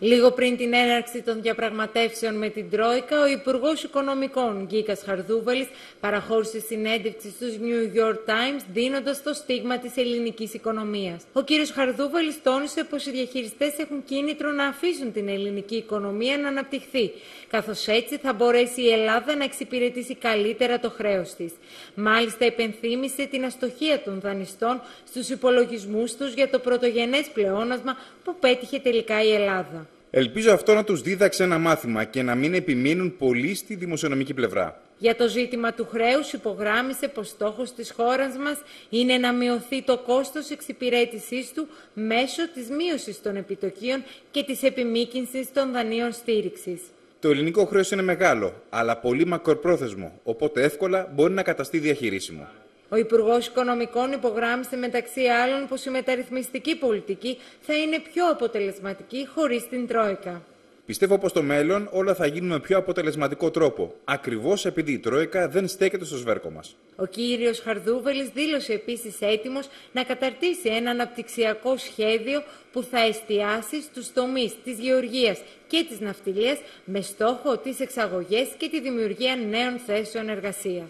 Λίγο πριν την έναρξη των διαπραγματεύσεων με την Τρόικα, ο Υπουργός Οικονομικών Γκίκας Χαρδούβαλης παραχώρησε συνέντευξη στους New York Times, δίνοντας το στίγμα της ελληνικής οικονομίας. Ο κ. Χαρδούβαλης τόνισε πως οι διαχειριστές έχουν κίνητρο να αφήσουν την ελληνική οικονομία να αναπτυχθεί, καθώς έτσι θα μπορέσει η Ελλάδα να εξυπηρετήσει καλύτερα το χρέος της. Μάλιστα, υπενθύμησε την αστοχία των δανειστών στους υπολογισμούς τους για το πρωτογενές πλεόνασμα που πέτυχε τελικά η Ελλάδα. Ελπίζω αυτό να τους δίδαξε ένα μάθημα και να μην επιμείνουν πολύ στη δημοσιονομική πλευρά. Για το ζήτημα του χρέους, υπογράμμισε πως στόχος της χώρας μας είναι να μειωθεί το κόστος εξυπηρέτησής του μέσω της μείωσης των επιτοκίων και της επιμήκυνσης των δανείων στήριξης. Το ελληνικό χρέος είναι μεγάλο, αλλά πολύ μακροπρόθεσμο, οπότε εύκολα μπορεί να καταστεί διαχειρίσιμο. Ο Υπουργός Οικονομικών υπογράμμισε μεταξύ άλλων πως η μεταρρυθμιστική πολιτική θα είναι πιο αποτελεσματική χωρίς την Τρόικα. Πιστεύω πως στο μέλλον όλα θα γίνουν με πιο αποτελεσματικό τρόπο, ακριβώς επειδή η Τρόικα δεν στέκεται στο σβέρκο μας. Ο κύριος Χαρδούβελης δήλωσε επίσης έτοιμος να καταρτήσει ένα αναπτυξιακό σχέδιο που θα εστιάσει στους τομείς της γεωργίας και της ναυτιλίας με στόχο τις εξαγωγές και τη δημιουργία νέων θέσεων εργασίας.